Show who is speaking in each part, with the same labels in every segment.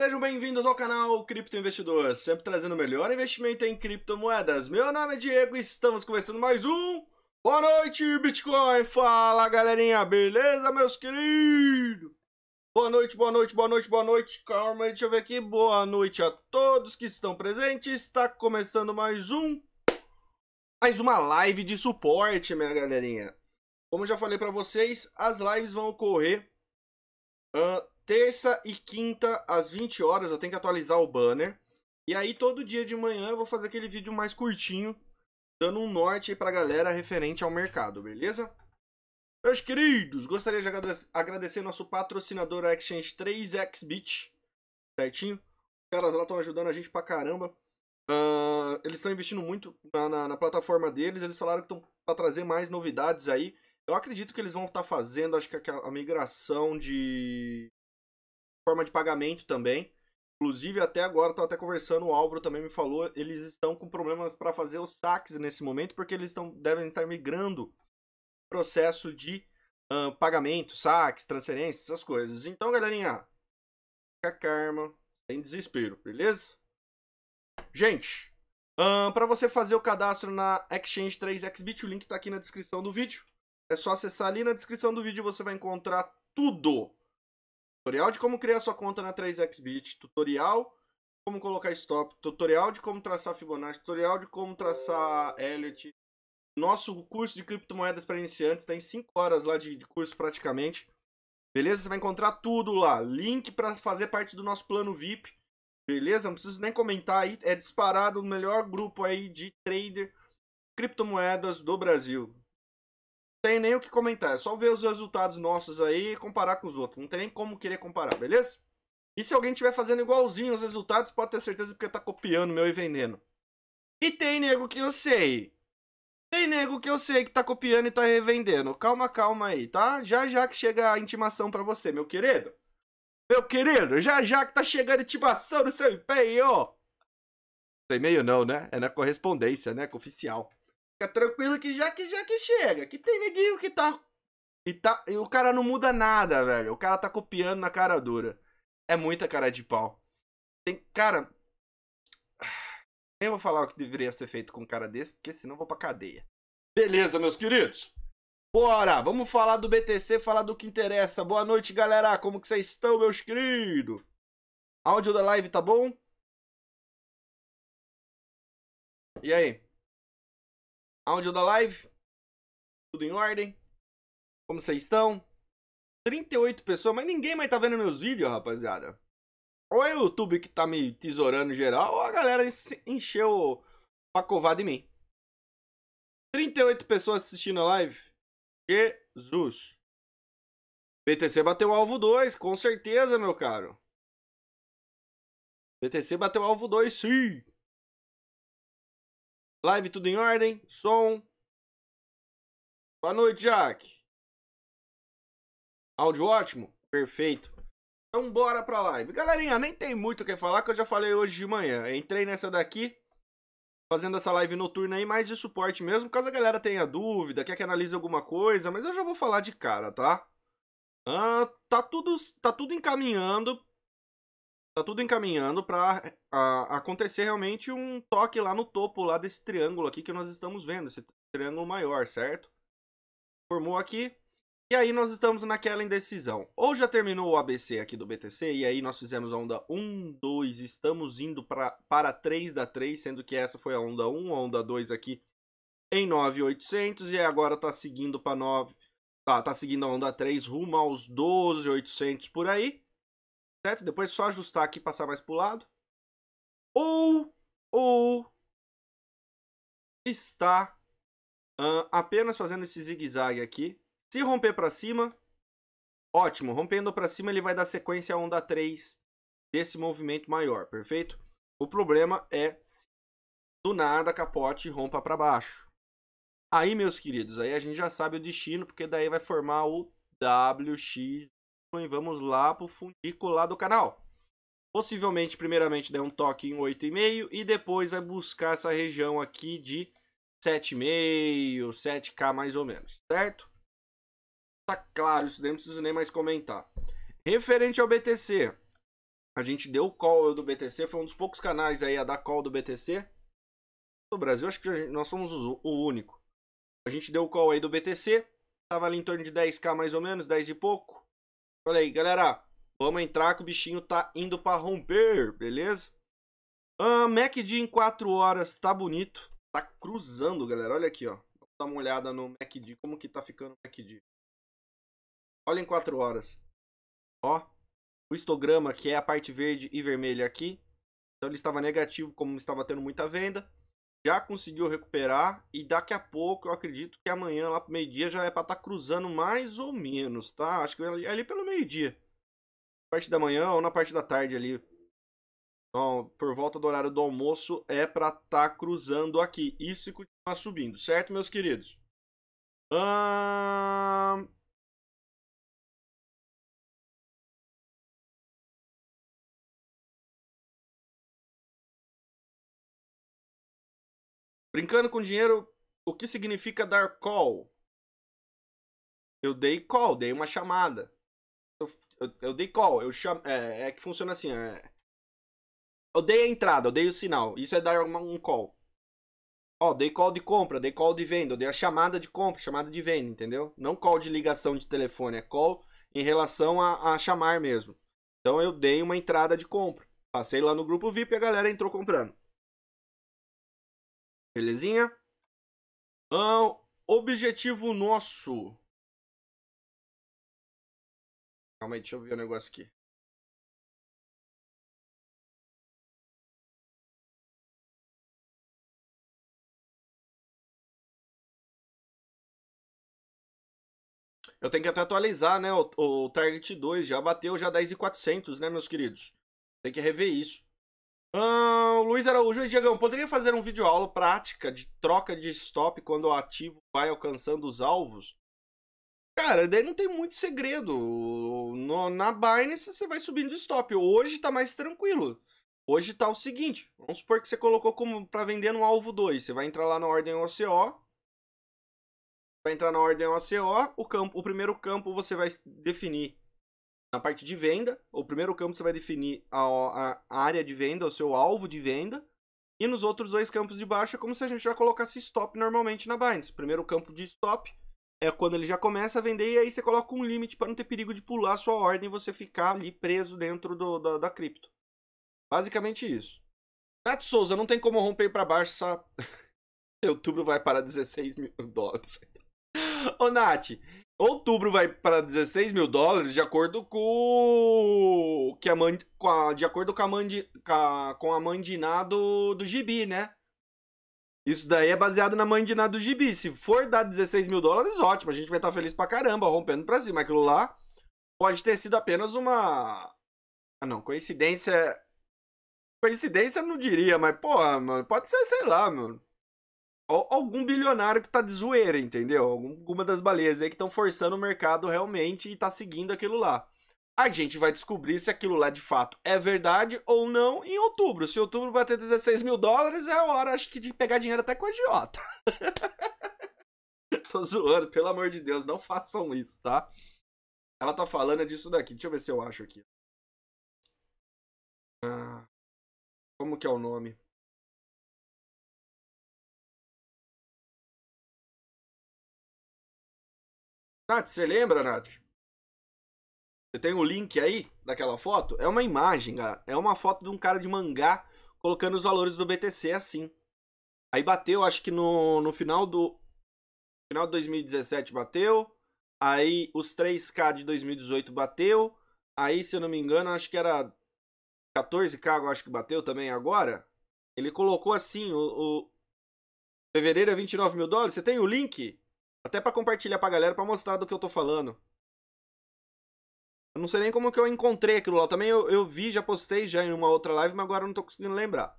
Speaker 1: Sejam bem-vindos ao canal Cripto Investidor, sempre trazendo o melhor investimento em criptomoedas. Meu nome é Diego e estamos começando mais um Boa Noite Bitcoin! Fala galerinha, beleza meus queridos? Boa noite, boa noite, boa noite, boa noite. Calma aí, deixa eu ver aqui. Boa noite a todos que estão presentes. Está começando mais um mais uma live de suporte, minha galerinha. Como já falei para vocês, as lives vão ocorrer uh, terça e quinta às 20 horas eu tenho que atualizar o banner. E aí todo dia de manhã eu vou fazer aquele vídeo mais curtinho, dando um norte aí pra galera referente ao mercado, beleza? Meus queridos, gostaria de agradecer nosso patrocinador Exchange 3xBit, certinho? Os caras lá estão ajudando a gente pra caramba. Uh, eles estão investindo muito na, na, na, plataforma deles, eles falaram que estão pra trazer mais novidades aí. Eu acredito que eles vão estar tá fazendo, acho que a, a migração de forma de pagamento também. Inclusive, até agora, estou até conversando, o Álvaro também me falou, eles estão com problemas para fazer os saques nesse momento, porque eles estão, devem estar migrando processo de uh, pagamento, saques, transferências, essas coisas. Então, galerinha, fica karma, sem desespero, beleza? Gente, uh, para você fazer o cadastro na Exchange 3 Xbit, o link está aqui na descrição do vídeo. É só acessar ali na descrição do vídeo, você vai encontrar tudo tutorial de como criar sua conta na 3xBit, tutorial como colocar stop, tutorial de como traçar Fibonacci, tutorial de como traçar Elliot. Nosso curso de criptomoedas para iniciantes tem 5 horas lá de, de curso praticamente. Beleza? Você vai encontrar tudo lá. Link para fazer parte do nosso plano VIP. Beleza? Não preciso nem comentar aí. É disparado o melhor grupo aí de trader criptomoedas do Brasil tem nem o que comentar, é só ver os resultados nossos aí e comparar com os outros. Não tem nem como querer comparar, beleza? E se alguém estiver fazendo igualzinho os resultados, pode ter certeza porque tá copiando meu e vendendo. E tem nego que eu sei. Tem nego que eu sei que tá copiando e tá revendendo. Calma, calma aí, tá? Já já que chega a intimação para você, meu querido. Meu querido, já já que tá chegando a intimação do seu empenho. ó. Tem e-mail não, né? É na correspondência, né? Com oficial. Fica tranquilo que já que já que chega. Que tem neguinho que tá. E, tá, e o cara não muda nada, velho. O cara tá copiando na cara dura. É muita cara de pau. Tem. Cara. Nem vou falar o que deveria ser feito com um cara desse, porque senão vou pra cadeia. Beleza, meus queridos? Bora! Vamos falar do BTC, falar do que interessa. Boa noite, galera! Como que vocês estão, meus queridos? Áudio da live tá bom?
Speaker 2: E aí? áudio da live. Tudo em ordem.
Speaker 1: Como vocês estão? 38 pessoas, mas ninguém mais tá vendo meus vídeos, rapaziada. Ou é o YouTube que tá me tesourando geral, ou a galera encheu a covada em mim. 38 pessoas assistindo a live. Jesus. BTC bateu alvo 2, com certeza, meu
Speaker 2: caro. BTC bateu alvo 2, sim. Live tudo em ordem, som. Boa noite,
Speaker 1: Jack. Áudio ótimo? Perfeito. Então bora pra live. Galerinha, nem tem muito o que falar que eu já falei hoje de manhã. Eu entrei nessa daqui, fazendo essa live noturna aí, mais de suporte mesmo, caso a galera tenha dúvida, quer que analise alguma coisa, mas eu já vou falar de cara, tá? Ah, tá, tudo, tá tudo encaminhando tá tudo encaminhando para acontecer realmente um toque lá no topo lá desse triângulo aqui que nós estamos vendo, esse triângulo maior, certo? Formou aqui. E aí nós estamos naquela indecisão. Ou já terminou o ABC aqui do BTC e aí nós fizemos a onda 1, 2, estamos indo pra, para 3 da 3, sendo que essa foi a onda 1, a onda 2 aqui em 9,800 e agora tá seguindo para 9, tá, tá seguindo a onda 3 rumo aos 12,800 por aí. Depois é só ajustar aqui e passar mais para o lado. Ou, ou está uh, apenas fazendo esse zigue-zague aqui. Se romper para cima, ótimo. Rompendo para cima, ele vai dar sequência à onda 3 desse movimento maior, perfeito? O problema é se do nada capote rompa para baixo. Aí, meus queridos, aí a gente já sabe o destino, porque daí vai formar o WX e vamos lá pro fundico lá do canal. Possivelmente, primeiramente, der um toque em 8,5 e depois vai buscar essa região aqui de 7,5, 7K mais ou menos, certo? Tá claro, isso daí não preciso nem mais comentar. Referente ao BTC, a gente deu call do BTC, foi um dos poucos canais aí a dar call do BTC. No Brasil, acho que gente, nós somos o único. A gente deu call aí do BTC, tava ali em torno de 10K mais ou menos, 10 e pouco. Falei, galera, vamos entrar que o bichinho tá indo para romper, beleza? Ah, MacD em 4 horas, tá bonito. Tá cruzando, galera. Olha aqui, ó. Vamos dar uma olhada no MacD, como que tá ficando o MacD. Olha em 4 horas. Ó, o histograma, que é a parte verde e vermelha aqui. Então ele estava negativo, como estava tendo muita venda já conseguiu recuperar e daqui a pouco eu acredito que amanhã lá pro meio-dia já é para estar tá cruzando mais ou menos, tá? Acho que é ali pelo meio-dia. Parte da manhã ou na parte da tarde ali. Então, por volta do horário do almoço é para estar tá cruzando aqui. Isso e continuar subindo, certo, meus queridos?
Speaker 2: Ahn...
Speaker 1: Brincando com dinheiro, o que significa dar call? Eu dei call, dei uma chamada. Eu, eu, eu dei call, eu cham... É, é, que funciona assim, é... Eu dei a entrada, eu dei o sinal. Isso é dar uma, um call. Ó, dei call de compra, dei call de venda, eu dei a chamada de compra, chamada de venda, entendeu? Não call de ligação de telefone, é call em relação a, a chamar mesmo. Então eu dei uma entrada de compra. Passei lá no grupo VIP e a galera entrou comprando. Belezinha? Um, objetivo nosso.
Speaker 2: Calma aí, deixa eu ver o um negócio aqui.
Speaker 1: Eu tenho que até atualizar, né? O, o Target 2 já bateu já 10.400, né, meus queridos? Tem que rever isso. Uh, Luiz Araújo e Diagão, poderia fazer um vídeo aula prática de troca de stop quando o ativo vai alcançando os alvos? Cara, daí não tem muito segredo. No, na Binance você vai subindo stop. Hoje tá mais tranquilo. Hoje tá o seguinte, vamos supor que você colocou como para vender no alvo 2, você vai entrar lá na ordem OCO, vai entrar na ordem OCO, o campo, o primeiro campo você vai definir na parte de venda, o primeiro campo você vai definir a, a área de venda, o seu alvo de venda, e nos outros dois campos de baixo é como se a gente já colocasse stop normalmente na Binance. Primeiro campo de stop é quando ele já começa a vender e aí você coloca um limite para não ter perigo de pular a sua ordem e você ficar ali preso dentro do, da, da cripto. Basicamente isso. Nath Souza, não tem como romper para baixo, só... Outubro vai para 16 mil dólares. Ô, Nath, Outubro vai para 16 mil dólares de acordo com que a man, com a, de acordo com a, mandi, com a, mandiná do, do gibi, né? Isso daí é baseado na mandiná do gibi. Se for dar 16 mil dólares, ótimo. A gente vai estar tá feliz pra caramba, rompendo pra cima. Aquilo lá pode ter sido apenas uma. Ah, não. Coincidência. Coincidência não diria, mas, porra, mano. Pode ser, sei lá, mano algum bilionário que tá de zoeira, entendeu? Alguma das baleias aí que estão forçando o mercado realmente e tá seguindo aquilo lá. A gente vai descobrir se aquilo lá de fato é verdade ou não em outubro. Se outubro bater 16 mil dólares, é a hora, acho que, de pegar dinheiro até com a idiota. Tô zoando, pelo amor de Deus, não façam isso, tá? Ela tá falando é disso daqui. Deixa eu ver se eu acho aqui.
Speaker 2: Ah, como que é o nome?
Speaker 1: Nath, você lembra, Nath? Você tem o um link aí daquela foto? É uma imagem, cara. É uma foto de um cara de mangá colocando os valores do BTC assim. Aí bateu, acho que no, no final do. Final de 2017 bateu. Aí os 3K de 2018 bateu. Aí, se eu não me engano, acho que era 14K, eu acho que bateu também agora. Ele colocou assim, o. o... Fevereiro é 29 mil dólares. Você tem o link? Até para compartilhar pra galera, para mostrar do que eu tô falando. Eu não sei nem como que eu encontrei aquilo lá. Também eu, eu vi, já postei já em uma outra live, mas agora eu não tô conseguindo lembrar.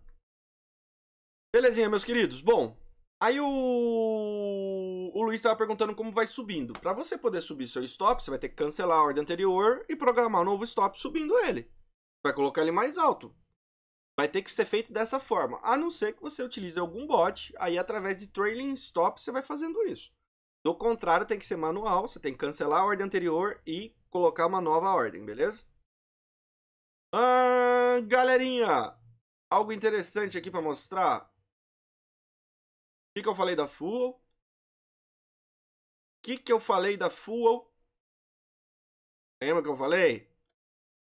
Speaker 1: Belezinha, meus queridos. Bom, aí o, o Luiz estava perguntando como vai subindo. Para você poder subir seu stop, você vai ter que cancelar a ordem anterior e programar um novo stop subindo ele. Vai colocar ele mais alto. Vai ter que ser feito dessa forma, a não ser que você utilize algum bot, aí através de trailing stop você vai fazendo isso. Do contrário, tem que ser manual, você tem que cancelar a ordem anterior e colocar uma nova ordem, beleza? Ah, galerinha, algo interessante aqui para mostrar. O
Speaker 2: que, que eu falei da Fuel? O que, que eu falei
Speaker 1: da Fuel? Lembra que eu falei?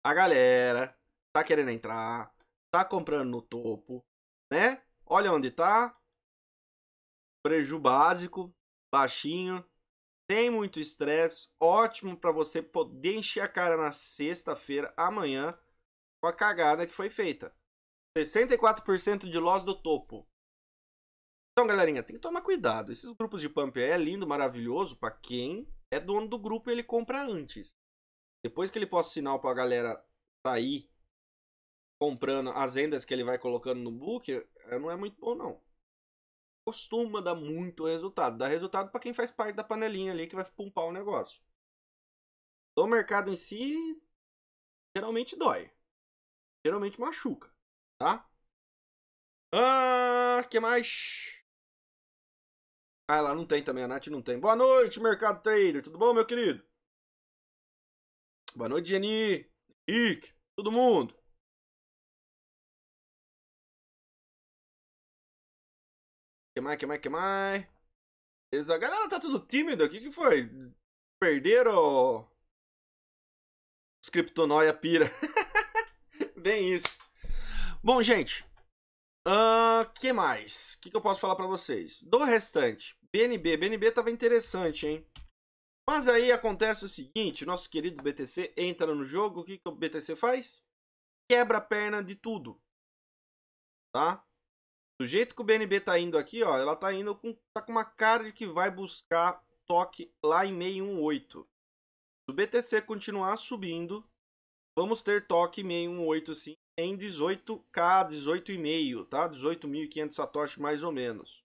Speaker 1: A galera tá querendo entrar, tá comprando no topo, né? Olha onde tá. Preju básico, baixinho, sem muito estresse, ótimo para você poder encher a cara na sexta-feira, amanhã, com a cagada que foi feita. 64% de loss do topo. Então, galerinha, tem que tomar cuidado. Esses grupos de pump é lindo, maravilhoso para quem é dono do grupo e ele compra antes. Depois que ele possa sinal para a galera sair comprando as vendas que ele vai colocando no book, eh, não é muito bom não costuma dar muito resultado. Dá resultado para quem faz parte da panelinha ali que vai pumpar o negócio. O mercado em si geralmente dói. Geralmente machuca, tá? Ah, que mais? Ah, ela não tem também, a Nath não tem. Boa noite, mercado trader. Tudo bom, meu querido? Boa noite, Jenny, Rick, todo mundo. Que mais, que mais, que mais? a galera tá tudo tímida. O que que foi? Perderam os criptonóia pira. Bem isso. Bom, gente. Uh, que mais? O que, que eu posso falar para vocês? Do restante. BNB. BNB tava interessante, hein? Mas aí acontece o seguinte. Nosso querido BTC entra no jogo. O que, que o BTC faz? Quebra a perna de tudo. Tá? Do jeito que o BNB tá indo aqui, ó, ela tá indo com tá com uma cara de que vai buscar toque lá em 618. Se o BTC continuar subindo, vamos ter toque 618 sim em 18k, 18,5, tá? 18.500 satoshi mais ou menos.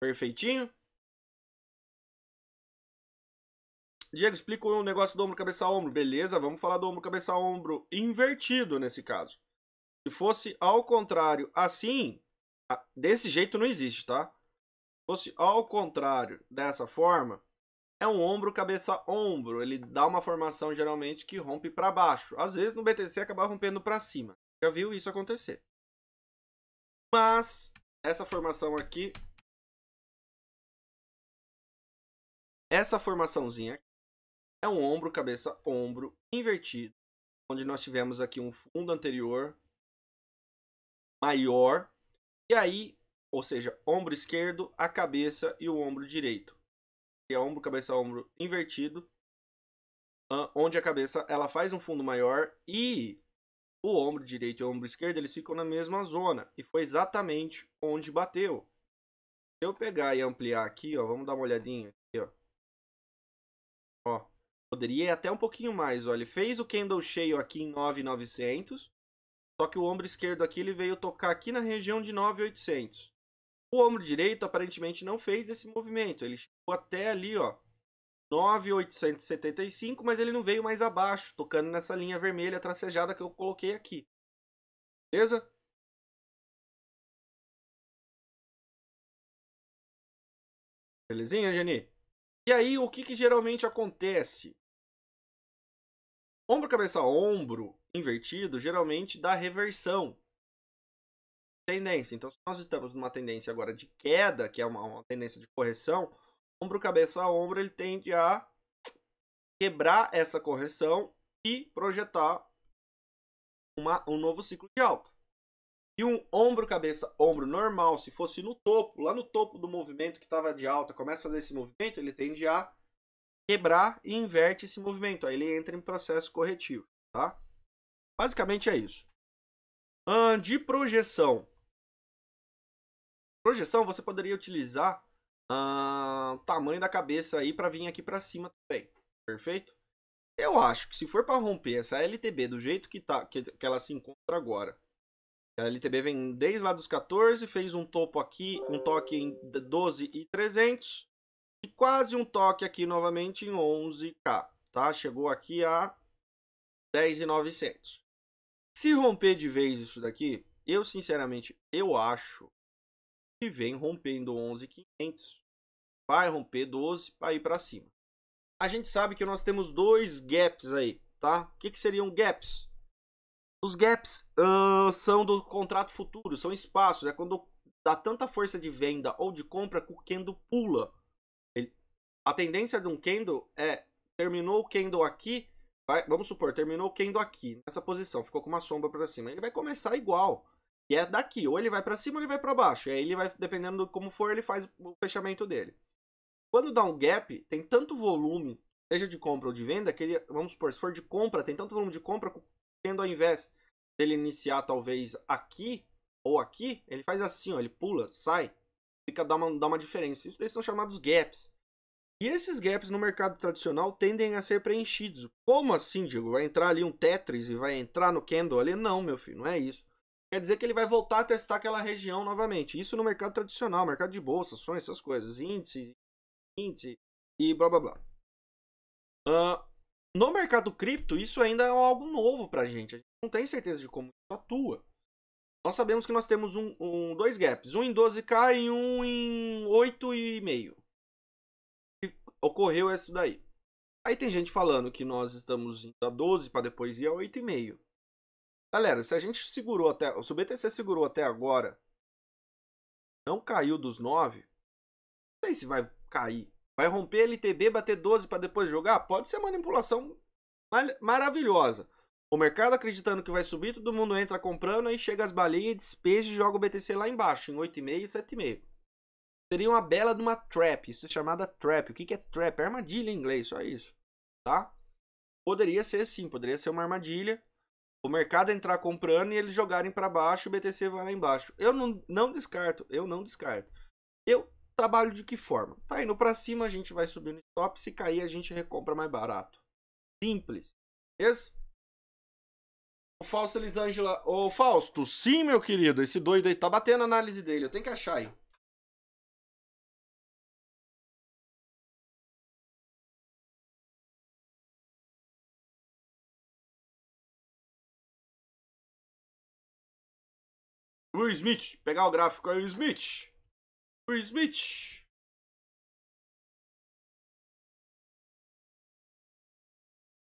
Speaker 1: Perfeitinho? Diego, explica o negócio do ombro cabeça ombro. Beleza, vamos falar do ombro cabeça ombro invertido nesse caso. Se fosse ao contrário, assim, desse jeito não existe, tá? Se fosse ao contrário, dessa forma, é um ombro cabeça ombro, ele dá uma formação geralmente que rompe para baixo. Às vezes no BTC acaba rompendo para cima. Já viu isso acontecer. Mas essa
Speaker 2: formação aqui essa formaçãozinha
Speaker 1: aqui, é um ombro cabeça ombro invertido, onde nós tivemos aqui um fundo anterior maior e aí, ou seja, ombro esquerdo, a cabeça e o ombro direito. E é ombro, cabeça, ombro invertido, onde a cabeça ela faz um fundo maior e o ombro direito e o ombro esquerdo eles ficam na mesma zona e foi exatamente onde bateu. Se eu pegar e ampliar aqui, ó, vamos dar uma olhadinha aqui, ó. Ó, poderia ir até um pouquinho mais, ó. Ele fez o candle cheio aqui em 9900 só que o ombro esquerdo aqui ele veio tocar aqui na região de 9,800. O ombro direito aparentemente não fez esse movimento. Ele chegou até ali, ó, 9,875, mas ele não veio mais abaixo, tocando nessa linha vermelha tracejada que eu coloquei aqui. Beleza?
Speaker 2: Belezinha, Geni? E aí, o que, que geralmente
Speaker 1: acontece? Ombro, cabeça, ombro invertido geralmente dá reversão. Tendência. Então, se nós estamos numa tendência agora de queda, que é uma, uma tendência de correção, ombro, cabeça a ombro, ele tende a quebrar essa correção e projetar uma, um novo ciclo de alta. E um ombro, cabeça, ombro normal, se fosse no topo, lá no topo do movimento que estava de alta, começa a fazer esse movimento, ele tende a quebrar e inverte esse movimento. Aí ele entra em processo corretivo, tá? Basicamente é isso. de projeção. Projeção, você poderia utilizar o tamanho da cabeça aí para vir aqui para cima também. Perfeito? Eu acho que se for para romper essa LTB do jeito que, tá, que, que ela se encontra agora, a LTB vem desde lá dos 14, fez um topo aqui, um toque em 12 e 300 e quase um toque aqui novamente em 11k, tá? Chegou aqui a 10 e 900. Se romper de vez isso daqui, eu sinceramente, eu acho que vem rompendo 11,500. Vai romper 12 para ir para cima. A gente sabe que nós temos dois gaps aí, tá? O que, que seriam gaps? Os gaps uh, são do contrato futuro, são espaços. É quando dá tanta força de venda ou de compra que o candle pula. Ele... A tendência de um candle é, terminou o candle aqui, vai, vamos supor, terminou o Kendo aqui, nessa posição, ficou com uma sombra para cima. Ele vai começar igual. E é daqui, ou ele vai para cima ou ele vai para baixo. E aí ele vai, dependendo de como for, ele faz o fechamento dele. Quando dá um gap, tem tanto volume, seja de compra ou de venda, que ele, vamos supor, se for de compra, tem tanto volume de compra que ao invés dele iniciar talvez aqui ou aqui, ele faz assim, ó, ele pula, sai, fica dá uma, dá uma diferença. Isso daí são chamados gaps. E esses gaps no mercado tradicional tendem a ser preenchidos. Como assim, Diego? Vai entrar ali um Tetris e vai entrar no candle ali? Não, meu filho, não é isso. Quer dizer que ele vai voltar a testar aquela região novamente. Isso no mercado tradicional, mercado de bolsa, ações, essas coisas, índice, índice e blá blá blá. Uh, no mercado cripto, isso ainda é algo novo pra gente. A gente não tem certeza de como isso atua. Nós sabemos que nós temos um, um dois gaps, um em 12k e um em 8,5 ocorreu isso daí. Aí tem gente falando que nós estamos indo a 12 para depois ir a 8,5. Galera, se a gente segurou até. Se o BTC segurou até agora, não caiu dos 9. Não sei se vai cair. Vai romper LTB, bater 12 para depois jogar? Pode ser manipulação maravilhosa. O mercado acreditando que vai subir, todo mundo entra comprando, aí chega as baleias, despeja e joga o BTC lá embaixo, em 8,5, 7,5. Seria uma bela de uma trap. Isso é chamada trap. O que, que é trap? É armadilha em inglês, só isso. Tá? Poderia ser sim, poderia ser uma armadilha. O mercado é entrar comprando e eles jogarem para baixo, o BTC vai lá embaixo. Eu não, não descarto, eu não descarto. Eu trabalho de que forma? Tá indo para cima, a gente vai subindo stop, se cair a gente recompra mais barato. Simples. Beleza? O Fausto Elisângela. Ô Fausto, sim, meu querido, esse doido aí tá batendo a análise dele, eu tenho que achar aí.
Speaker 2: Will Smith, pegar o gráfico aí, Will Smith. Will Smith.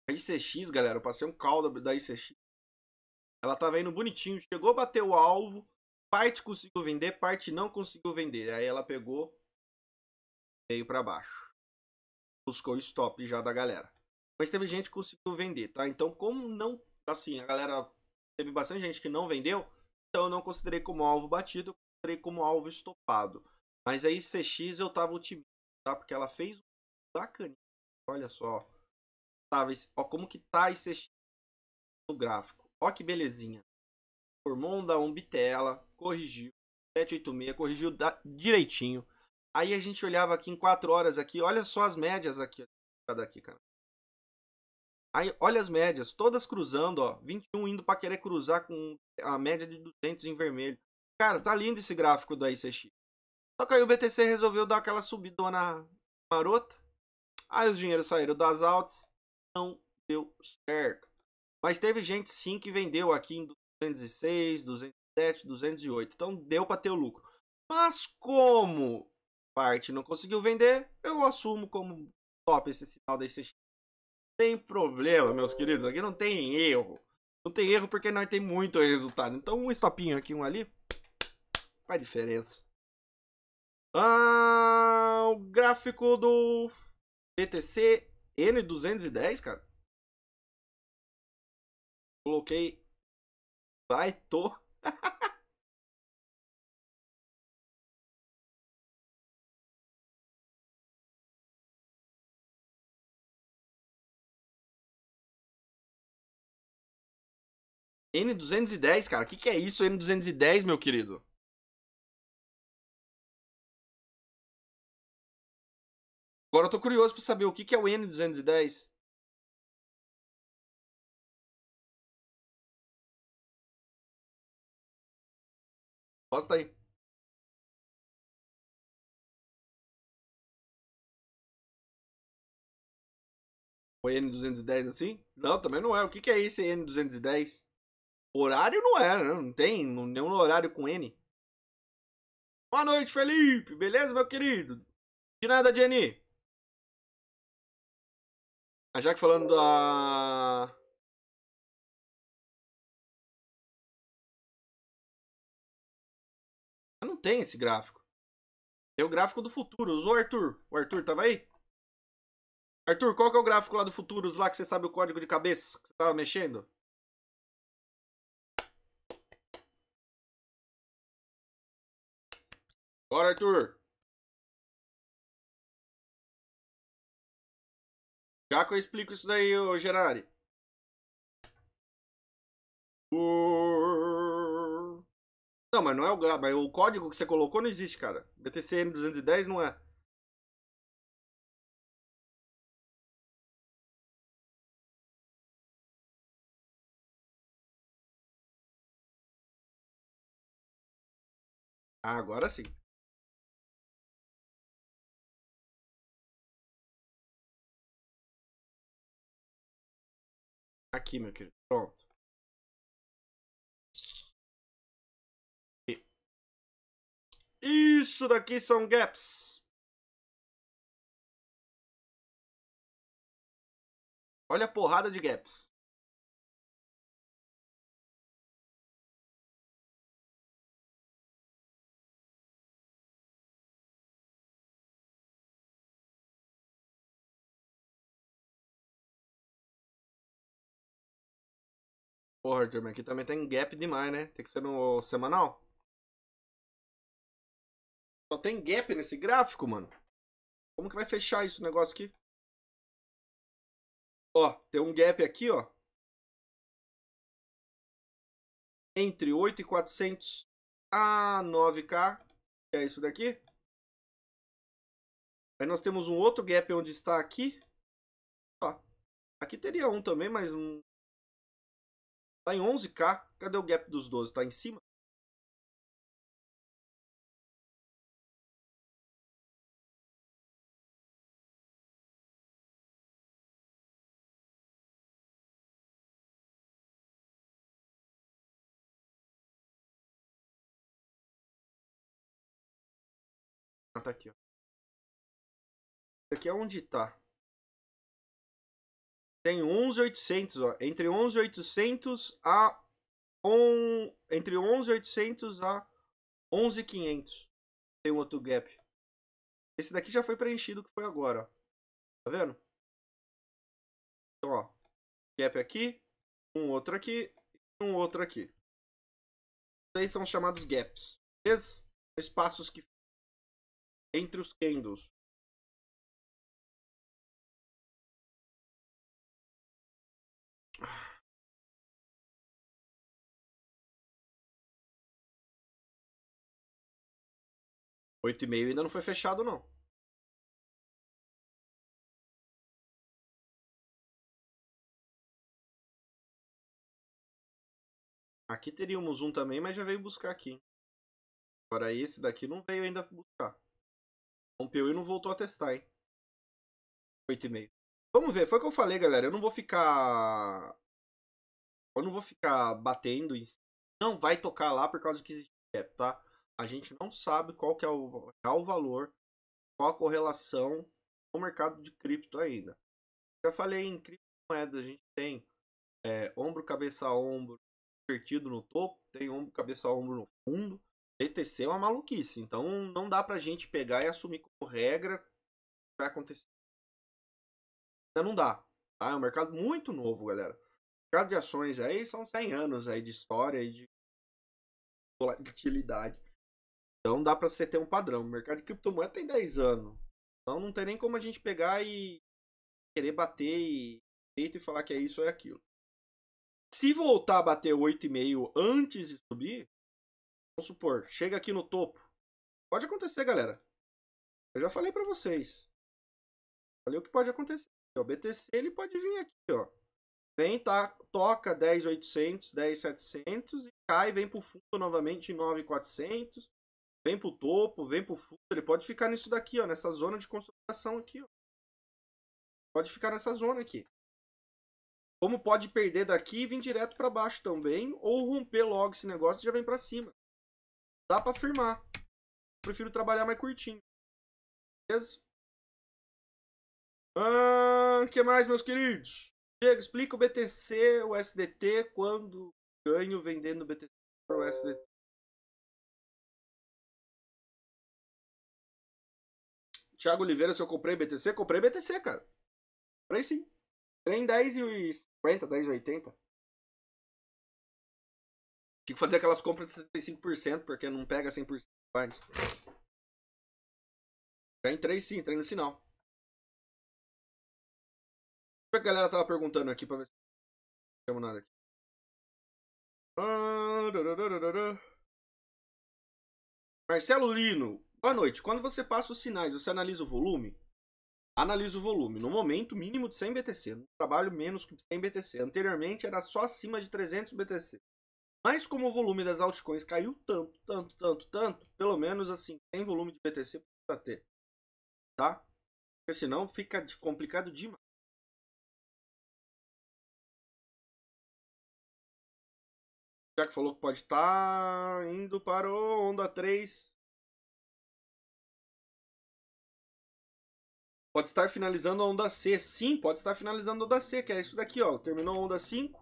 Speaker 1: A ICX, galera, eu passei um caldo da ICX. Ela tava indo bonitinho, chegou, bater o alvo, parte conseguiu vender, parte não conseguiu vender. Aí ela pegou, veio para baixo. Buscou o stop já da galera. Mas teve gente que conseguiu vender, tá? Então, como não. Assim, a galera. Teve bastante gente que não vendeu então eu não considerei como alvo batido, eu considerei como alvo estopado. Mas aí CX eu tava otimista, tá? Porque ela fez um bacana. Olha só. Tava esse... ó, como que tá esse CX no gráfico. Ó que belezinha. Formou um da umbitela, corrigiu. 786, corrigiu da... direitinho. Aí a gente olhava aqui em 4 horas aqui, olha só as médias aqui, daqui, cara. Aí, olha as médias, todas cruzando, ó. 21 indo para querer cruzar com a média de 200 em vermelho. Cara, tá lindo esse gráfico do ICX. Só que aí o BTC resolveu dar aquela subidona marota. Aí os dinheiros saíram das altas, não deu certo. Mas teve gente sim que vendeu aqui em 206, 207, 208. Então deu para ter o lucro. Mas como parte não conseguiu vender, eu assumo como top esse sinal da ICX tem problema, meus queridos. Aqui não tem erro. Não tem erro porque nós tem muito resultado. Então um estopinho aqui, um ali, faz diferença. Ah, o gráfico do BTC
Speaker 2: N210, cara. Coloquei. Vai, tô. N210, cara, o que, que é isso, N210, meu querido? Agora eu tô curioso pra saber o que, que é o N210. Posta aí.
Speaker 1: Foi N210 assim? Não, também não é. O que, que é esse N210? Horário não é, né, Não tem nenhum horário com N. Boa noite,
Speaker 2: Felipe. Beleza, meu querido? De nada, Jenny. A Jack falando da. Eu não tem esse gráfico.
Speaker 1: Tem o gráfico do futuro. Usou o Arthur. O Arthur tava aí? Arthur, qual que é o gráfico lá do Futuros lá que você sabe o código de cabeça que você tava mexendo?
Speaker 2: Bora, Arthur!
Speaker 1: Já que eu explico isso daí, ô Gerari. Não, mas não é o grau, é o código que você colocou não existe,
Speaker 2: cara. BTCM 210 não é. Ah, agora sim. Aqui, meu querido. Pronto. Isso daqui são gaps. Olha a porrada de gaps. Porra, mas aqui também tem gap demais, né? Tem que ser no semanal. Só tem gap nesse gráfico, mano. Como que vai fechar esse negócio aqui? Ó, tem um gap aqui, ó.
Speaker 1: Entre 8 e 400 a 9K, que é isso daqui. Aí nós temos um outro gap onde está aqui.
Speaker 2: Ó, aqui teria um também, mas não Tá em 11K. Cadê o gap dos 12? Tá em cima? Tá aqui, ó. Aqui é onde tá
Speaker 1: tem 11,800, ó. Entre 11,800 a um, entre 11,800 a 11,500. Tem um outro gap. Esse daqui já foi preenchido, que foi agora. Tá vendo?
Speaker 2: Então, ó. Gap aqui, um outro aqui um outro aqui. Esses são os chamados gaps, beleza? Espaços que entre os candles. Oito e meio ainda não foi fechado, não.
Speaker 1: Aqui teríamos um também, mas já veio buscar aqui. Agora esse daqui não veio ainda buscar. Rompeu e não voltou a testar, hein? Oito e meio. Vamos ver, foi o que eu falei, galera. Eu não vou ficar... Eu não vou ficar batendo em... Não vai tocar lá por causa que existe gap, tá? a gente não sabe qual que é o real valor, qual a correlação com o mercado de cripto ainda. Já falei em criptomoedas, a gente tem é, ombro, cabeça, ombro invertido no topo, tem ombro, cabeça, ombro no fundo. etc é uma maluquice, então não dá pra gente pegar e assumir como regra que vai acontecer. Ainda não dá. Tá? É um mercado muito novo, galera. O mercado de ações aí são 100 anos aí de história e de volatilidade. Então dá para você ter um padrão. O mercado de criptomoeda tem 10 anos. Então não tem nem como a gente pegar e querer bater e feito e falar que é isso ou é aquilo. Se voltar a bater 8,5 antes de subir, vamos supor, chega aqui no topo. Pode acontecer, galera. Eu já falei para vocês. Falei o que pode acontecer. O BTC ele pode vir aqui, ó. Vem, tá, toca 10.800, 10.700 e cai, vem pro fundo novamente em 9.400, vem pro topo, vem pro fundo, ele pode ficar nisso daqui, ó, nessa zona de consolidação aqui, ó. Pode ficar nessa zona aqui. Como pode perder daqui e vir direto para baixo também, ou romper logo esse negócio e já vem para cima. Dá para afirmar. Prefiro
Speaker 2: trabalhar mais curtinho. Beleza? Ah, que mais, meus queridos? Diego, explica o BTC, o SDT, quando ganho vendendo BTC para o SDT. Thiago Oliveira, se eu comprei BTC, comprei BTC, cara. Comprei sim. Trem 10,50, e e Tinha que fazer aquelas compras de 75%, porque não pega 100% mais. Já entrei sim, entrei no sinal. O que a galera tava perguntando aqui pra ver se não chamo nada aqui.
Speaker 1: Marcelo ah, Lino, Boa noite. Quando você passa os sinais, você analisa o volume? Analisa o volume. No momento, mínimo de 100 BTC. No trabalho, menos que 100 BTC. Anteriormente, era só acima de 300 BTC. Mas como o volume das altcoins caiu tanto, tanto, tanto, tanto, pelo menos assim, sem volume de BTC precisa ter. Tá? Porque senão fica complicado demais.
Speaker 2: Já que falou que pode estar tá indo para o Onda 3 Pode estar finalizando a onda C. Sim, pode
Speaker 1: estar finalizando a onda C, que é isso daqui, ó. Terminou a onda 5.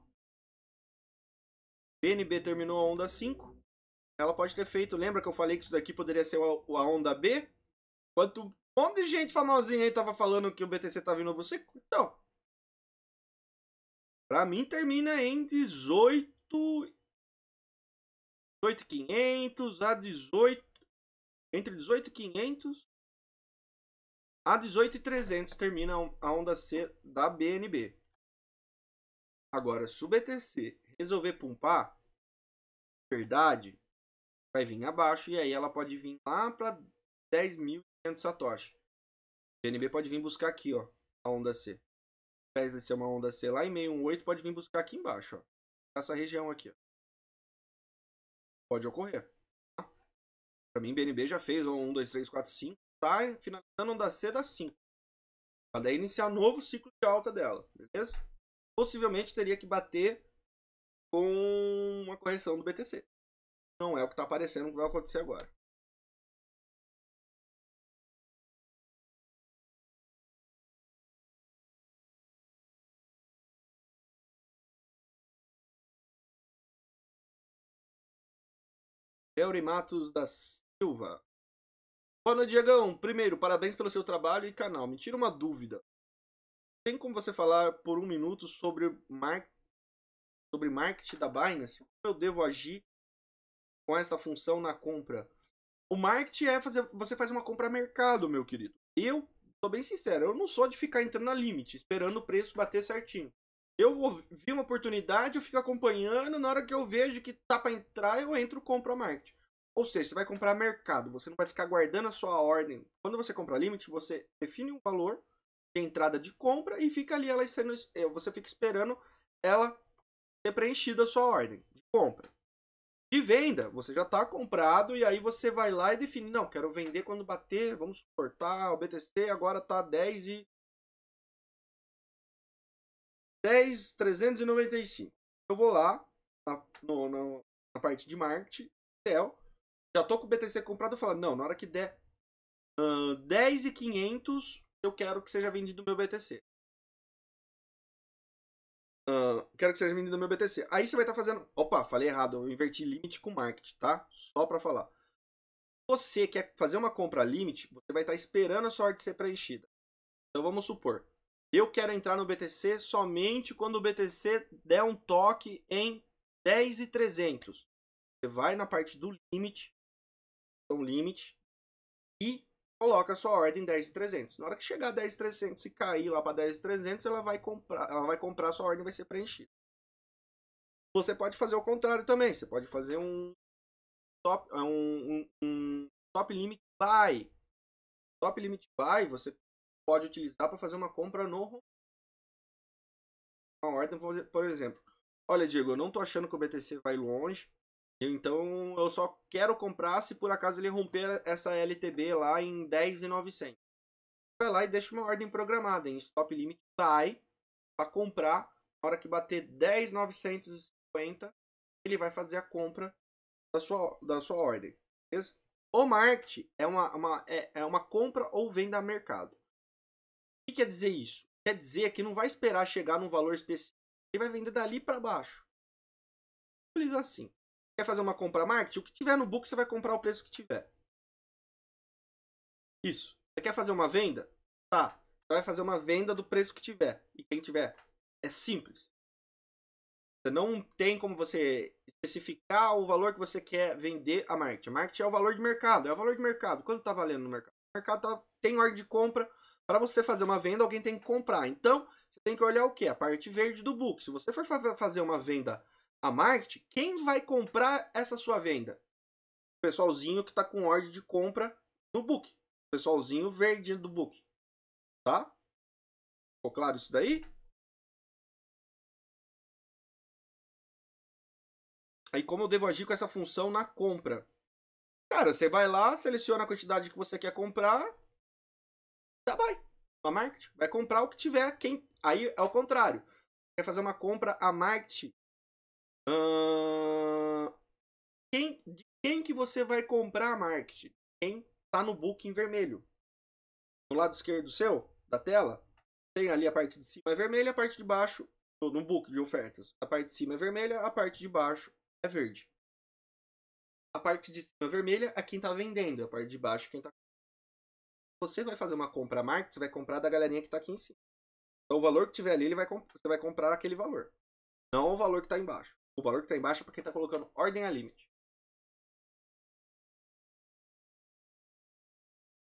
Speaker 1: BNB terminou a onda 5. Ela pode ter feito... Lembra que eu falei que isso daqui poderia ser a onda B? Quanto um monte de gente famosinha aí tava falando que o BTC em tá novo você. Então, pra mim termina em 18... 18.500 a 18... Entre 18.500 a 18300 termina a onda C da BNB. Agora, se o BTC resolver pumpar, verdade, vai vir abaixo e aí ela pode vir lá para 10.500 satoshi. BNB pode vir buscar aqui, ó, a onda C. Ao invés de ser uma onda C lá em 618, pode vir buscar aqui embaixo, ó. Essa região aqui, ó. Pode ocorrer. Tá?
Speaker 2: Para mim, BNB já fez ó, 1, 2,
Speaker 1: 3, 4, 5 tá finalizando da C da 5. Para daí iniciar um novo ciclo de alta dela, beleza? Possivelmente teria que bater com uma correção do BTC. Não é o que está aparecendo, que vai acontecer agora.
Speaker 2: Eury Matos da Silva.
Speaker 1: Boa noite, Diegão. Primeiro, parabéns pelo seu trabalho e canal. Me tira uma dúvida. Tem como você falar por um minuto sobre, mar... sobre marketing da Binance? Como eu devo agir com essa função na compra? O marketing é fazer. Você faz uma compra a mercado, meu querido. Eu sou bem sincero, eu não sou de ficar entrando na limite, esperando o preço bater certinho. Eu vi uma oportunidade, eu fico acompanhando, na hora que eu vejo que tá para entrar, eu entro, compro a marketing. Ou seja, você vai comprar mercado, você não vai ficar guardando a sua ordem. Quando você compra limite, você define um valor de entrada de compra e fica ali ela sendo, eh, você fica esperando ela ser preenchida a sua ordem de compra. De venda, você já está comprado e aí você vai lá e define, não, quero vender quando bater, vamos suportar, tá, o BTC agora está 10 e 10, 395. Eu vou lá na, no, na, parte de marketing, sell já tô com o BTC comprado, eu falo, não, na hora que der uh, 10,500, eu quero que seja vendido o meu BTC. Uh, quero que seja vendido o meu BTC. Aí você vai estar tá fazendo... Opa, falei errado, eu inverti limite com market, tá? Só para falar. Você quer fazer uma compra limite, você vai estar tá esperando a sua ordem ser preenchida. Então vamos supor, eu quero entrar no BTC somente quando o BTC der um toque em 10 e 300. Você vai na parte do limite, limite e coloca sua ordem 10.300. Na hora que chegar a 10.300 e cair lá para 10.300, ela vai comprar, ela vai comprar sua ordem vai ser preenchida. Você pode fazer o contrário também. Você pode fazer um top, ah, um, um, um top limit buy. Top limit buy você pode utilizar para fazer uma compra no uma ordem, por exemplo. Olha, Diego, eu não tô achando que o BTC vai longe. Então eu só quero comprar se por acaso ele romper essa LTB lá em 10.900. Vai lá e deixa uma ordem programada em stop limit buy para comprar. Na hora que bater 10.950, ele vai fazer a compra da sua, da sua ordem. Beleza? O market é uma, uma é, é, uma compra ou venda a mercado. O que quer dizer isso? Quer dizer que não vai esperar chegar num valor específico. Ele vai vender dali para baixo. Simples assim. Quer fazer uma compra marketing? O que tiver no book você vai comprar o preço que tiver. Isso. Você quer fazer uma venda? Tá. Você vai fazer uma venda do preço que tiver. E quem tiver. É simples. Você não tem como você especificar o valor que você quer vender a marketing. A marketing é o valor de mercado. É o valor de mercado. Quanto está valendo no mercado? O mercado tá, tem ordem de compra. Para você fazer uma venda, alguém tem que comprar. Então, você tem que olhar o que? A parte verde do book. Se você for fazer uma venda a marketing, quem vai comprar essa sua venda? O pessoalzinho que está com ordem de compra no book. O pessoalzinho verde do book. Tá? Ficou claro isso daí? Aí como eu devo agir com essa função na compra? Cara, você vai lá, seleciona a quantidade que você quer comprar, já vai. A marketing vai comprar o que tiver. Quem... Aí é o contrário. Quer fazer uma compra a marketing quem, de quem que você vai comprar marketing? Quem tá no booking vermelho? No lado esquerdo seu, da tela, tem ali a parte de cima é vermelha, a parte de baixo, no book de ofertas, a parte de cima é vermelha, a parte de baixo é verde. A parte de cima é vermelha é quem tá vendendo, a parte de baixo é quem tá você vai fazer uma compra marketing, você vai comprar da galerinha que está aqui em cima. Então o valor que tiver ali, ele vai você vai comprar aquele valor. Não o valor que está embaixo. O valor que está embaixo é para quem está
Speaker 2: colocando ordem a limite.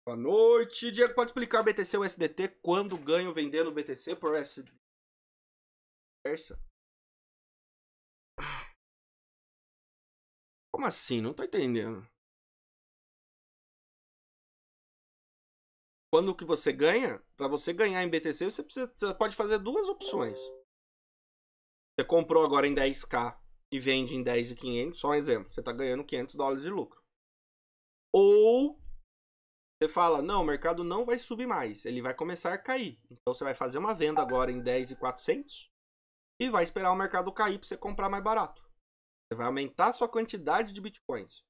Speaker 2: Boa noite. Diego, pode explicar BTC o SDT quando ganho vendendo BTC por SD? Como assim? Não estou entendendo.
Speaker 1: Quando que você ganha? Para você ganhar em BTC, você, precisa, você pode fazer duas opções. Você comprou agora em 10k e vende em 10,500, só um exemplo, você está ganhando 500 dólares de lucro. Ou você fala, não, o mercado não vai subir mais, ele vai começar a cair. Então você vai fazer uma venda agora em 10,400 e vai esperar o mercado cair para você comprar mais barato. Você vai aumentar a sua quantidade de bitcoins.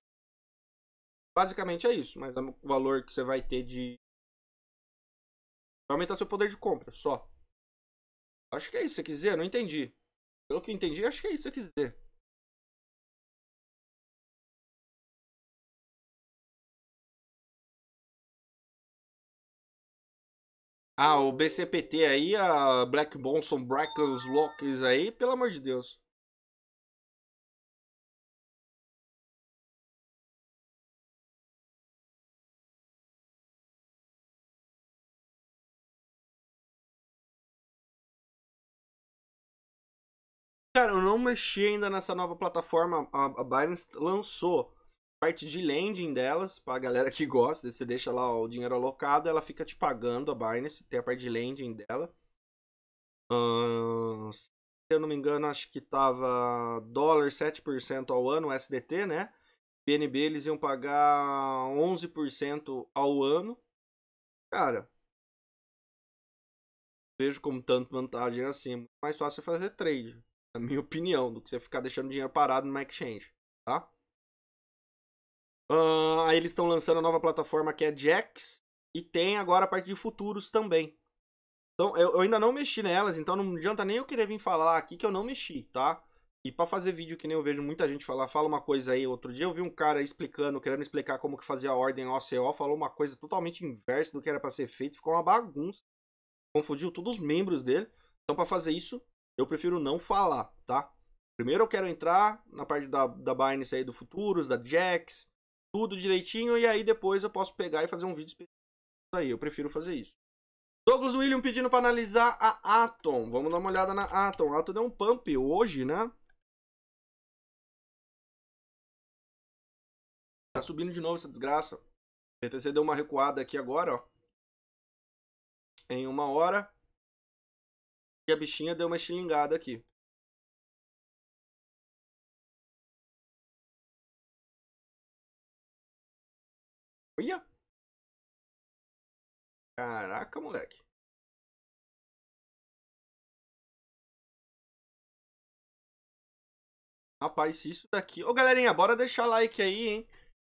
Speaker 1: Basicamente é isso, mas é o valor que você vai ter de. Vai aumentar seu poder de compra, só.
Speaker 2: Acho que é isso que você quiser, não entendi. Pelo que eu entendi, acho que é isso que eu quis dizer. Ah, o BCPT aí, a Black Bonson, Brackens, Locks aí, pelo amor de Deus.
Speaker 1: Cara, eu não mexi ainda nessa nova plataforma. A, a Binance lançou parte de lending delas, pra galera que gosta, você deixa lá o dinheiro alocado, ela fica te pagando a Binance, tem a parte de lending dela. Uh, se eu não me engano, acho que tava dólar 7% ao ano, SDT, né? BNB eles iam pagar 11% ao ano. Cara, vejo como tanto vantagem assim, é mais fácil fazer trade. Na minha opinião, do que você ficar deixando dinheiro parado no exchange, tá? Uh, aí eles estão lançando a nova plataforma que é Jax e tem agora a parte de futuros também. Então, eu, eu, ainda não mexi nelas, então não adianta nem eu querer vir falar aqui que eu não mexi, tá? E para fazer vídeo que nem eu vejo muita gente falar, fala uma coisa aí. Outro dia eu vi um cara explicando, querendo explicar como que fazia a ordem OCO, falou uma coisa totalmente inversa do que era para ser feito, ficou uma bagunça. Confundiu todos os membros dele. Então, para fazer isso, eu prefiro não falar, tá? Primeiro eu quero entrar na parte da, da Binance aí do Futuros, da Jax, tudo direitinho, e aí depois eu posso pegar e fazer um vídeo específico aí. Eu prefiro fazer isso. Douglas William pedindo para analisar a Atom. Vamos dar uma olhada na Atom. A Atom deu um pump hoje, né?
Speaker 2: Tá subindo de novo essa desgraça. O BTC deu uma recuada aqui agora, ó. Em uma hora a bichinha deu uma estilingada aqui. Olha! Caraca, moleque. Rapaz, se isso
Speaker 1: daqui... Ô, galerinha, bora deixar like aí, hein?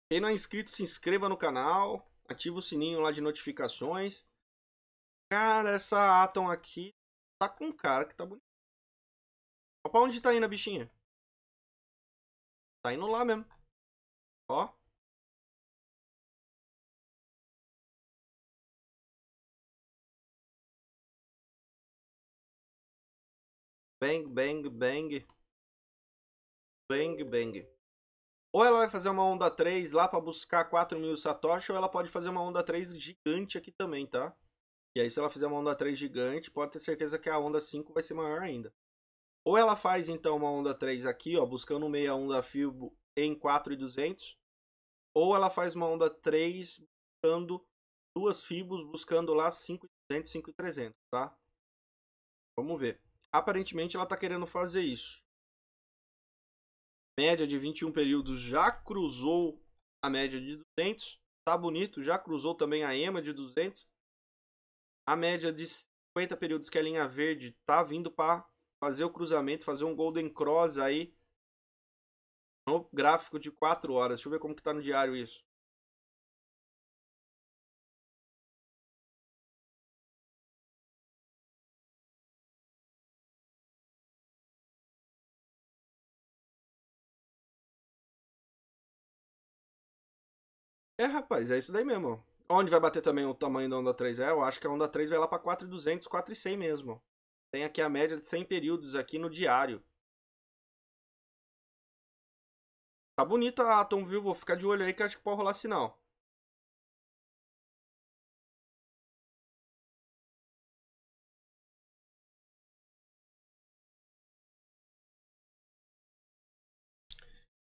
Speaker 1: Quem não é inscrito, se inscreva no canal. Ativa o sininho lá de notificações. Cara, essa Atom aqui tá
Speaker 2: com um cara que tá bonito. Ó, pra onde tá indo a bichinha? Tá indo lá mesmo. Ó.
Speaker 1: Bang, bang, bang. Bang, bang. Ou ela vai fazer uma onda 3 lá para buscar 4 mil satoshi, ou ela pode fazer uma onda 3 gigante aqui também, tá? E aí, se ela fizer uma onda 3 gigante, pode ter certeza que a onda 5 vai ser maior ainda. Ou ela faz, então, uma onda 3 aqui, ó, buscando meia onda Fibo em 4,200. Ou ela faz uma onda 3 buscando duas Fibos, buscando lá 5,200, 5,300, tá? Vamos ver. Aparentemente, ela está querendo fazer isso. Média de 21 períodos já cruzou a média de 200. Tá bonito, já cruzou também a EMA de 200 a média de 50 períodos que a linha verde tá vindo para fazer o cruzamento, fazer um golden cross aí no gráfico de 4 horas. Deixa eu ver como que tá no diário isso. É, rapaz, é isso daí mesmo. Onde vai bater também o tamanho da onda 3? É, eu acho que a onda 3 vai lá para 4,200, 4,100 mesmo. Tem aqui a média de 100 períodos aqui no diário.
Speaker 2: Tá bonita a Atom, viu? Vou ficar de olho aí que acho que pode rolar sinal.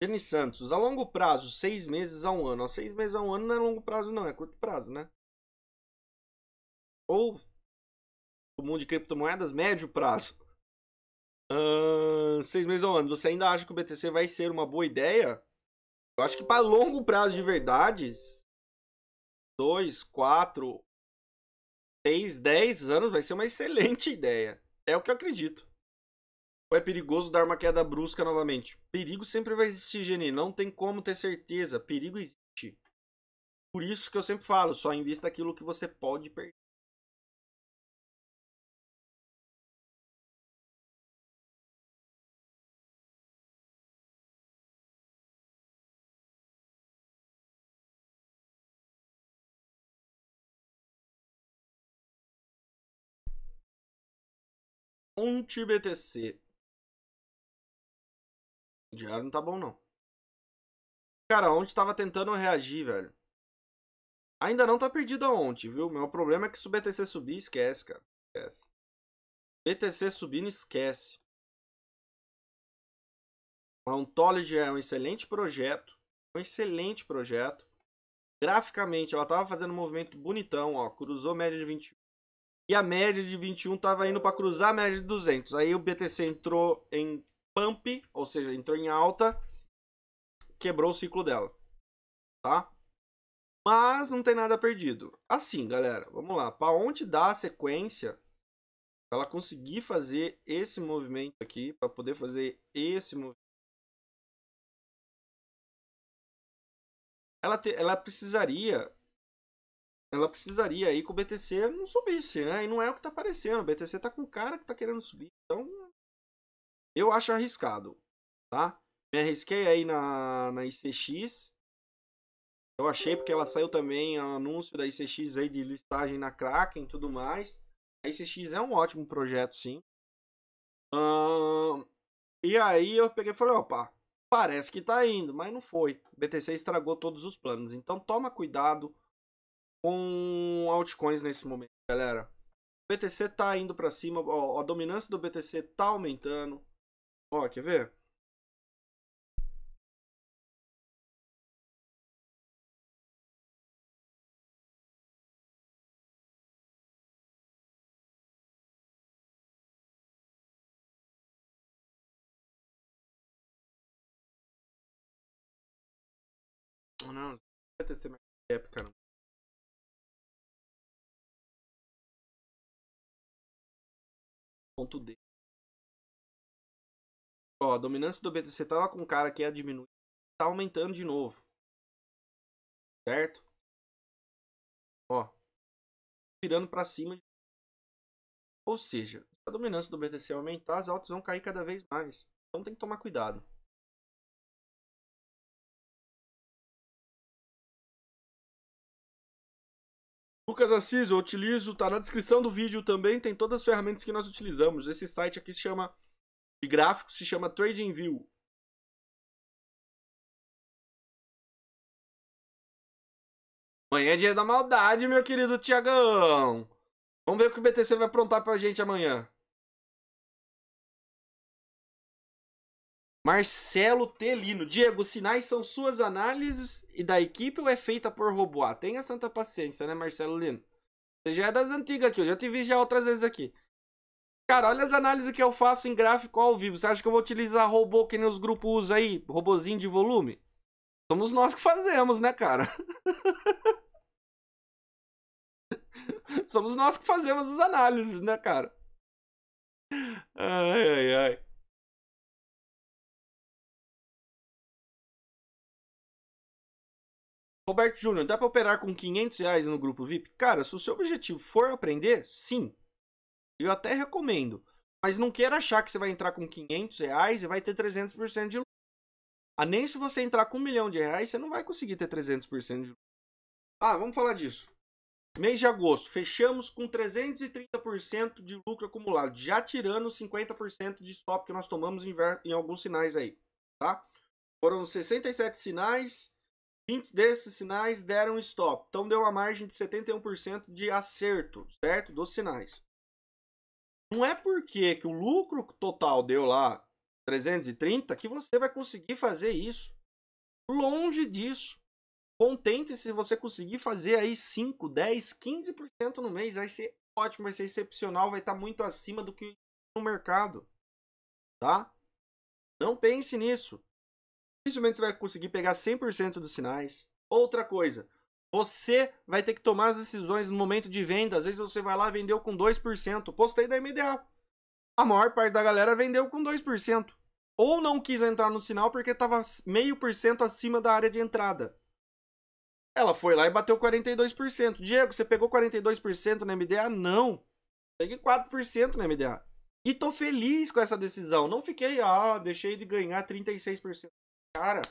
Speaker 1: Denis Santos, a longo prazo, seis meses a um ano. Ó, seis meses a um ano não é longo prazo, não, é curto prazo, né? Ou o mundo de criptomoedas, médio prazo. Uh, seis meses a um ano. Você ainda acha que o BTC vai ser uma boa ideia? Eu acho que para longo prazo de verdade, dois, quatro, seis, dez anos vai ser uma excelente ideia. É o que eu acredito ou é perigoso dar uma queda brusca novamente? Perigo sempre vai existir, Geni. Não tem como ter certeza. Perigo existe. Por isso que eu sempre falo,
Speaker 2: só invista aquilo que você pode perder. Ponte BTC Diário não tá bom, não.
Speaker 1: Cara, ontem tava tentando reagir, velho. Ainda não tá perdido ontem, viu? Meu problema é que se o BTC subir, esquece, cara. Esquece. BTC subindo, esquece. A Ontology é um excelente projeto. Um excelente projeto. Graficamente, ela tava fazendo um movimento bonitão, ó. Cruzou média de 21. E a média de 21 tava indo para cruzar a média de 200. Aí o BTC entrou em pump, ou seja, entrou em alta, quebrou o ciclo dela, tá? Mas não tem nada perdido. Assim, galera, vamos lá. Para onde dá a sequência, ela conseguir fazer esse movimento aqui, para poder fazer esse movimento,
Speaker 2: ela, te, ela precisaria
Speaker 1: ela precisaria aí que o BTC não subisse, né? E não é o que tá aparecendo. O BTC tá com cara que tá querendo subir. Então, eu acho arriscado, tá? Me arrisquei aí na, na ICX. Eu achei porque ela saiu também o é anúncio da ICX aí de listagem na Kraken e tudo mais. A ICX é um ótimo projeto, sim. e aí eu peguei e falei, opa, parece que tá indo, mas não foi. O BTC estragou todos os planos. Então toma cuidado com altcoins nesse momento, galera. O BTC tá indo para cima, a dominância do BTC tá aumentando. Ó, quer ver?
Speaker 2: Não, não vai ter ser mais épica, não. Ponto D. Ó, a dominância do BTC tava tá com cara que ia é diminuir, tá aumentando de novo. Certo? Ó. Virando para cima. Ou seja, se a dominância do BTC aumentar, as altas vão cair cada vez mais. Então tem que tomar cuidado.
Speaker 1: Lucas Assis, eu utilizo, tá na descrição do vídeo também, tem todas as ferramentas que nós utilizamos. Esse site aqui se chama de gráfico se chama View.
Speaker 2: Amanhã é dia da maldade, meu querido Tiagão. Vamos ver o que o BTC vai aprontar pra gente amanhã.
Speaker 1: Marcelo Telino. Diego, os sinais são suas análises e da equipe ou é feita por robô? Ah, tenha santa paciência, né, Marcelo Lino? Você já é das antigas aqui, eu já te vi já outras vezes aqui. Cara, olha as análises que eu faço em gráfico ao vivo. Você acha que eu vou utilizar robô que nem os grupos usam aí? Robozinho de volume? Somos nós que fazemos, né, cara? Somos nós que fazemos as análises, né, cara?
Speaker 2: Ai, ai, ai.
Speaker 1: Roberto Júnior, dá para operar com 500 reais no grupo VIP? Cara, se o seu objetivo for aprender, sim. Eu até recomendo. Mas não queira achar que você vai entrar com 500 reais e vai ter 300% de lucro. Ah, nem se você entrar com um milhão de reais, você não vai conseguir ter 300% de lucro. Ah, vamos falar disso. Mês de agosto, fechamos com 330% de lucro acumulado, já tirando 50% de stop que nós tomamos em, em alguns sinais aí, tá? Foram 67 sinais, 20 desses sinais deram stop, então deu uma margem de 71% de acerto, certo? Dos sinais não é porque que o lucro total deu lá 330 que você vai conseguir fazer isso. Longe disso. Contente se você conseguir fazer aí 5, 10, 15% no mês. Vai ser ótimo, vai ser excepcional, vai estar tá muito acima do que no mercado. Tá? Não pense nisso. Dificilmente você vai conseguir pegar 100% dos sinais. Outra coisa, você vai ter que tomar as decisões no momento de venda. Às vezes você vai lá vendeu com 2%. Postei da MDA. A maior parte da galera vendeu com 2%. Ou não quis entrar no sinal porque estava meio por cento acima da área de entrada. Ela foi lá e bateu 42%. Diego, você pegou 42% na MDA? Não. Peguei 4% na MDA. E tô feliz com essa decisão. Não fiquei, ah, deixei de ganhar 36%. Cara,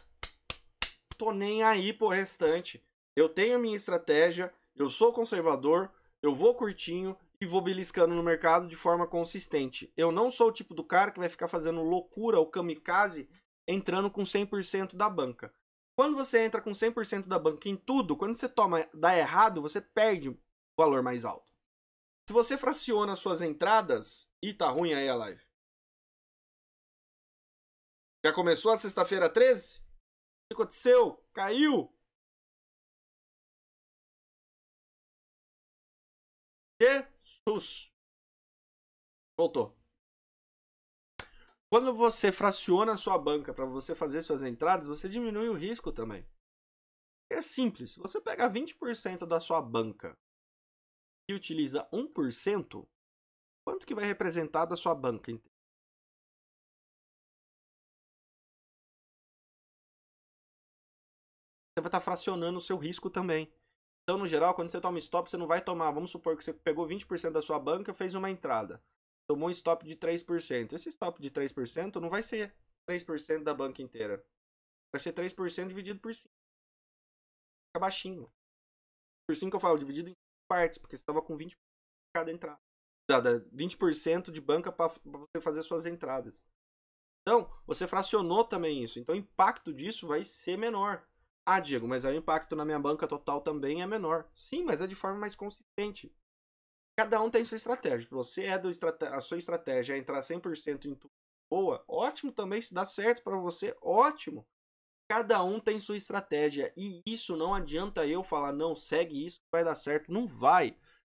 Speaker 1: tô nem aí pro restante. Eu tenho a minha estratégia, eu sou conservador, eu vou curtinho e vou beliscando no mercado de forma consistente. Eu não sou o tipo do cara que vai ficar fazendo loucura ou kamikaze entrando com 100% da banca. Quando você entra com 100% da banca em tudo, quando você toma dá errado, você perde o valor mais alto. Se você fraciona suas entradas, e tá ruim aí a live. Já começou a sexta-feira 13? O
Speaker 2: que aconteceu? Caiu? Jesus! Voltou.
Speaker 1: Quando você fraciona a sua banca para você fazer suas entradas, você diminui o risco também. É simples. Você pega 20% da sua banca e utiliza 1%, quanto que vai representar da sua banca Você vai estar tá fracionando o seu risco também. Então, no geral, quando você toma stop, você não vai tomar, vamos supor que você pegou 20% da sua banca, fez uma entrada, tomou um stop de 3%. Esse stop de 3% não vai ser 3% da banca inteira. Vai ser 3% dividido por 5. Fica baixinho. Por 5 eu falo, dividido em partes, porque você estava com 20% de cada entrada. 20% de banca para você fazer suas entradas. Então, você fracionou também isso. Então, o impacto disso vai ser menor. Ah, Diego, mas o impacto na minha banca total também é menor. Sim, mas é de forma mais consistente. Cada um tem sua estratégia. Se você é do a sua estratégia é entrar 100% em tudo é boa, ótimo também. Se dá certo para você, ótimo. Cada um tem sua estratégia e isso não adianta eu falar não, segue isso, vai dar certo, não vai.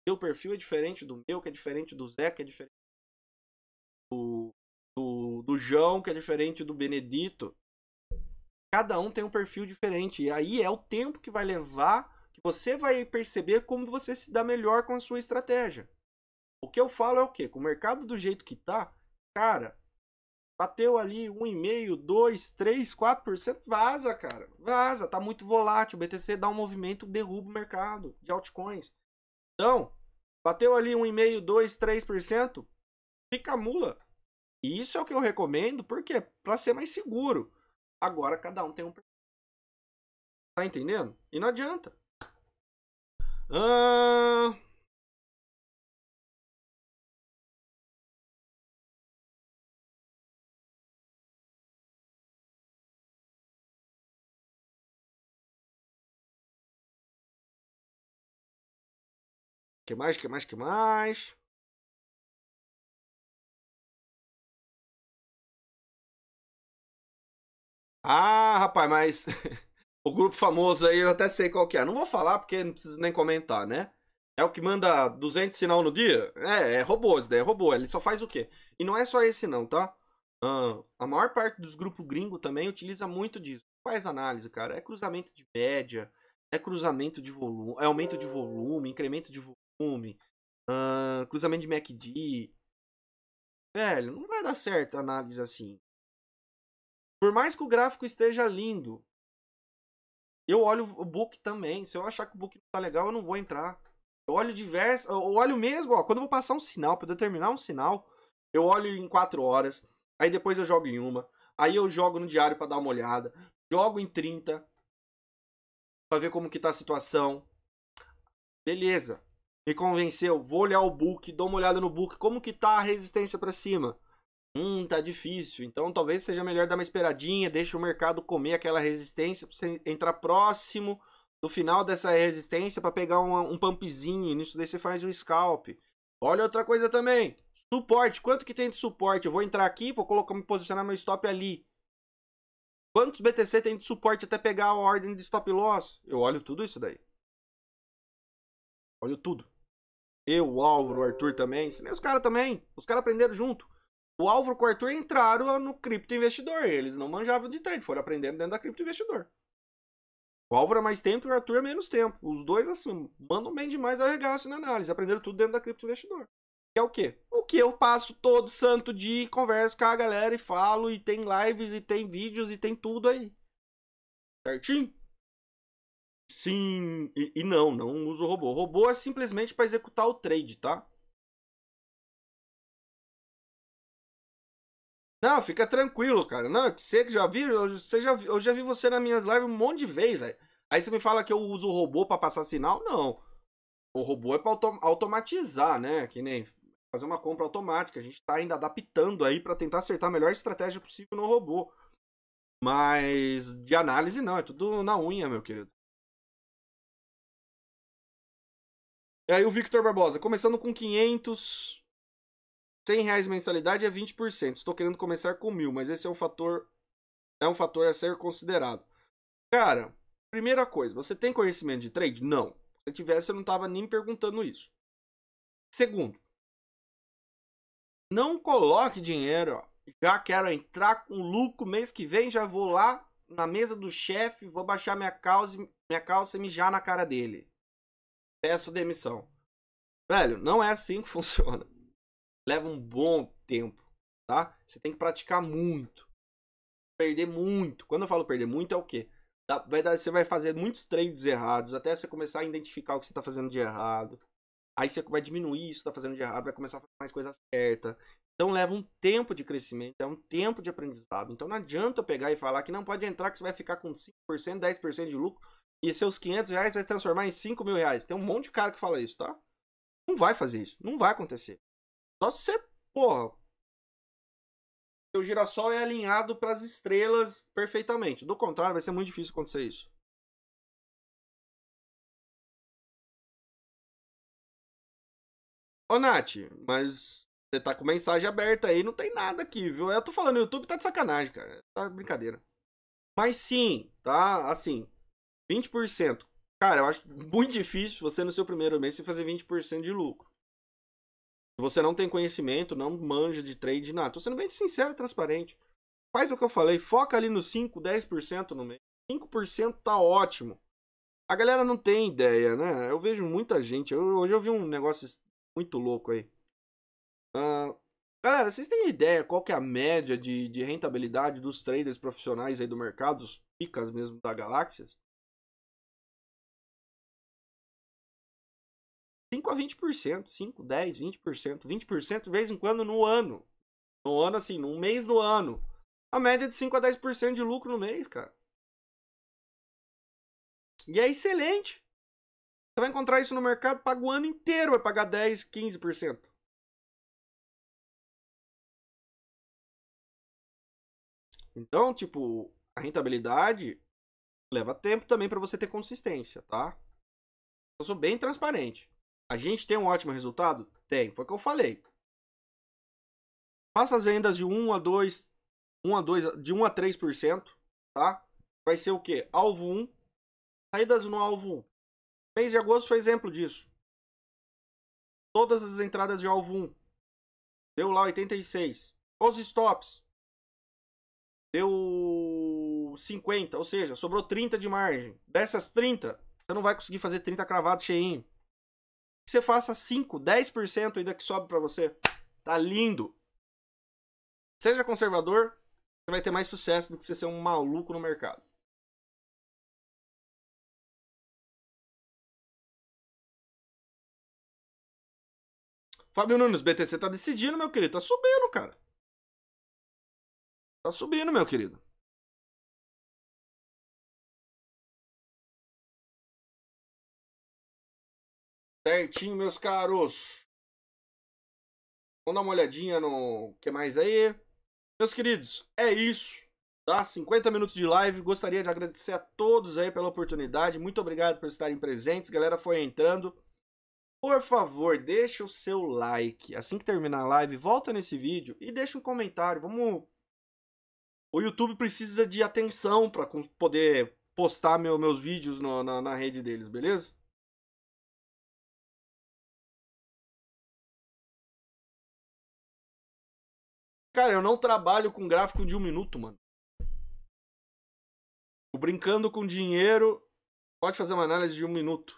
Speaker 1: Seu perfil é diferente do meu, que é diferente do Zé, que é diferente do do, do João, que é diferente do Benedito. Cada um tem um perfil diferente. E aí é o tempo que vai levar que você vai perceber como você se dá melhor com a sua estratégia. O que eu falo é o quê? Com o mercado do jeito que tá, cara, bateu ali 1,5, 2, 3, 4%, vaza, cara. Vaza, tá muito volátil. O BTC dá um movimento, derruba o mercado de altcoins. Então, bateu ali 1,5, 2, 3%, fica mula. E isso é o que eu recomendo, porque para ser mais seguro. Agora cada um tem um. Tá entendendo? E não adianta.
Speaker 2: Ah... Que mais, que mais, que mais? Ah, rapaz,
Speaker 1: mas o grupo famoso aí eu até sei qual que é. Não vou falar porque não preciso nem comentar, né? É o que manda 200 sinal no dia? É, é robô, isso daí é robô. Ele só faz o quê? E não é só esse não, tá? a maior parte dos grupos gringo também utiliza muito disso. Faz análise, cara. É cruzamento de média, é cruzamento de volume, é aumento de volume, incremento de volume, cruzamento de MACD. Velho, não vai dar certo análise assim. Por mais que o gráfico esteja lindo, eu olho o book também. Se eu achar que o book não tá legal, eu não vou entrar. Eu olho diversos. Eu olho mesmo, ó. Quando eu vou passar um sinal, para determinar um sinal, eu olho em quatro horas. Aí depois eu jogo em uma. Aí eu jogo no diário para dar uma olhada. Jogo em 30. para ver como que tá a situação. Beleza. Me convenceu. Vou olhar o book, dou uma olhada no book. Como que tá a resistência para cima? hum, tá difícil. Então talvez seja melhor dar uma esperadinha, deixa o mercado comer aquela resistência para você entrar próximo do final dessa resistência para pegar um, um pumpzinho. Nisso daí você faz um scalp. Olha outra coisa também. Suporte. Quanto que tem de suporte? Eu vou entrar aqui, vou colocar, me posicionar meu stop ali. Quantos BTC tem de suporte até pegar a ordem de stop loss? Eu olho tudo isso daí. Olho tudo. Eu, o Álvaro, o Arthur também. os caras também. Os caras aprenderam junto. O Álvaro com o Arthur entraram no cripto investidor. Eles não manjavam de trade, foram aprendendo dentro da cripto investidor. O Álvaro é mais tempo e o Arthur é menos tempo. Os dois, assim, mandam bem demais arregaço na análise. Aprenderam tudo dentro da cripto investidor. Que é o quê? O que eu passo todo santo dia converso com a galera e falo, e tem lives, e tem vídeos, e tem tudo aí. Certinho? Sim e, e não, não uso robô. O robô
Speaker 2: é simplesmente para executar o trade, tá?
Speaker 1: Não, fica tranquilo, cara. Não, você que já vi, eu, você já, eu já vi você nas minhas lives um monte de vezes, velho. Aí você me fala que eu uso o robô para passar sinal? Não. O robô é para autom automatizar, né? Que nem fazer uma compra automática. A gente tá ainda adaptando aí para tentar acertar a melhor estratégia possível no robô. Mas de análise não, é tudo na unha, meu querido. E aí o Victor Barbosa, começando com 500, 100 reais mensalidade é 20%. Estou querendo começar com mil, mas esse é um fator é um fator a ser considerado. Cara, primeira coisa, você tem conhecimento de trade? Não. Se tivesse, eu não estava nem perguntando isso. Segundo, não coloque dinheiro. Ó. Já quero entrar com lucro mês que vem, já vou lá na mesa do chefe, vou baixar minha calça, minha calça e mijar na cara dele. Peço demissão. Velho, não é assim que funciona leva um bom tempo, tá? Você tem que praticar muito. Perder muito. Quando eu falo perder muito, é o quê? Vai dar, você vai fazer muitos treinos errados, até você começar a identificar o que você está fazendo de errado. Aí você vai diminuir isso que está fazendo de errado, vai começar a fazer mais coisas certas. Então leva um tempo de crescimento, é um tempo de aprendizado. Então não adianta eu pegar e falar que não pode entrar que você vai ficar com 5%, 10% de lucro e seus 500 reais vai se transformar em 5 mil reais. Tem um monte de cara que fala isso, tá? Não vai fazer isso, não vai acontecer. Só se você, porra, seu girassol é alinhado para as estrelas perfeitamente. Do contrário,
Speaker 2: vai ser muito difícil acontecer isso.
Speaker 1: Ô, Nath, mas você tá com mensagem aberta aí, não tem nada aqui, viu? Eu tô falando, o YouTube tá de sacanagem, cara. Tá brincadeira. Mas sim, tá? Assim, 20%. Cara, eu acho muito difícil você no seu primeiro mês você fazer 20% de lucro você não tem conhecimento, não manja de trade, nada. Tô sendo bem sincero e transparente. Faz o que eu falei, foca ali no 5, 10% no meio. 5% tá ótimo. A galera não tem ideia, né? Eu vejo muita gente. Eu, hoje eu vi um negócio muito louco aí. Uh, galera, vocês têm ideia qual que é a média de, de rentabilidade dos traders profissionais aí do mercado, os picas mesmo da Galáxias? 5 a 20%, 5, 10, 20%, 20% de vez em quando no ano. No ano, assim, num mês no ano. A média é de 5 a 10% de lucro no mês, cara. E é excelente. Você vai encontrar isso no mercado,
Speaker 2: paga o ano inteiro, vai pagar 10, 15%. Então, tipo, a rentabilidade
Speaker 1: leva tempo também para você ter consistência, tá? Eu sou bem transparente. A gente tem um ótimo resultado? Tem, foi o que eu falei. Faça as vendas de 1 a 2, 1 a 2, de 1 a 3%, tá? Vai ser o quê? Alvo 1, saídas no alvo 1. Mês de agosto foi exemplo disso.
Speaker 2: Todas as entradas de alvo 1. Deu lá 86.
Speaker 1: Os stops. Deu 50, ou seja, sobrou 30 de margem. Dessas 30, você não vai conseguir fazer 30 cravados cheinho que você faça 5, 10% ainda que sobe para você. Tá lindo. Seja conservador, você vai ter mais sucesso do que você ser um maluco no mercado.
Speaker 2: Fábio Nunes, BTC tá decidindo, meu querido. Tá subindo, cara. Tá subindo, meu querido.
Speaker 1: Certinho, meus caros. Vamos dar uma olhadinha no que mais aí. Meus queridos, é isso. Tá? 50 minutos de live. Gostaria de agradecer a todos aí pela oportunidade. Muito obrigado por estarem presentes. Galera foi entrando. Por favor, deixa o seu like. Assim que terminar a live, volta nesse vídeo e deixa um comentário. Vamos o YouTube precisa de atenção para poder postar meu, meus vídeos no, na, na rede deles, beleza?
Speaker 2: Cara, eu não trabalho com gráfico de um minuto, mano. Tô brincando com dinheiro pode fazer uma análise de um minuto.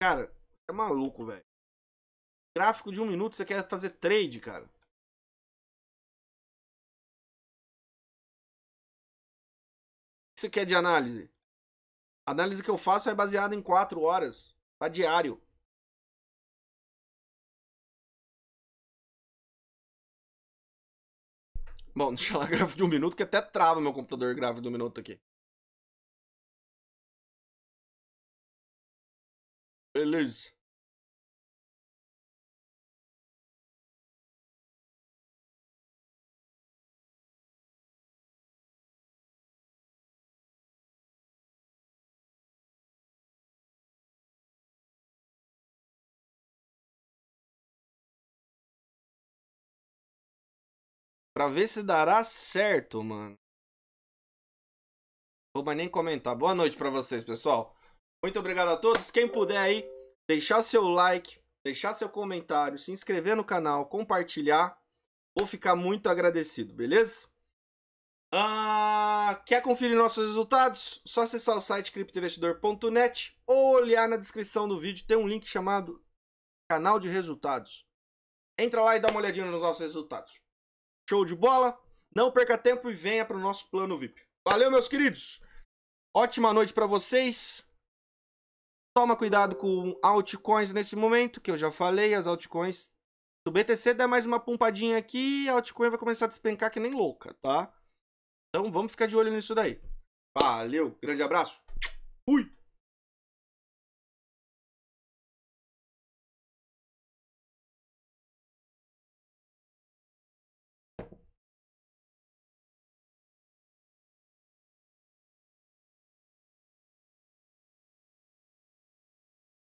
Speaker 2: Cara, é maluco, velho. Gráfico de um minuto, você quer fazer trade, cara. O que você quer de análise? A análise que eu faço é baseada em quatro horas, tá diário. Bom, deixa lá gravo de um minuto, que até trava meu computador grave de um minuto aqui. Beleza. Pra ver se dará certo, mano.
Speaker 1: Vou mais nem comentar. Boa noite para vocês, pessoal. Muito obrigado a todos. Quem puder aí, deixar seu like, deixar seu comentário, se inscrever no canal, compartilhar. Vou ficar muito agradecido, beleza? Ah, quer conferir nossos resultados? Só acessar o site criptoinvestidor.net ou olhar na descrição do vídeo, tem um link chamado canal de resultados. Entra lá e dá uma olhadinha nos nossos resultados. Show de bola? Não perca tempo e venha para o nosso plano VIP. Valeu, meus queridos! Ótima noite para vocês. Toma cuidado com altcoins nesse momento, que eu já falei, as altcoins. Se o BTC der mais uma pompadinha aqui, a altcoin vai começar a despencar que nem louca, tá? Então vamos ficar de olho nisso daí. Valeu, grande abraço. Fui!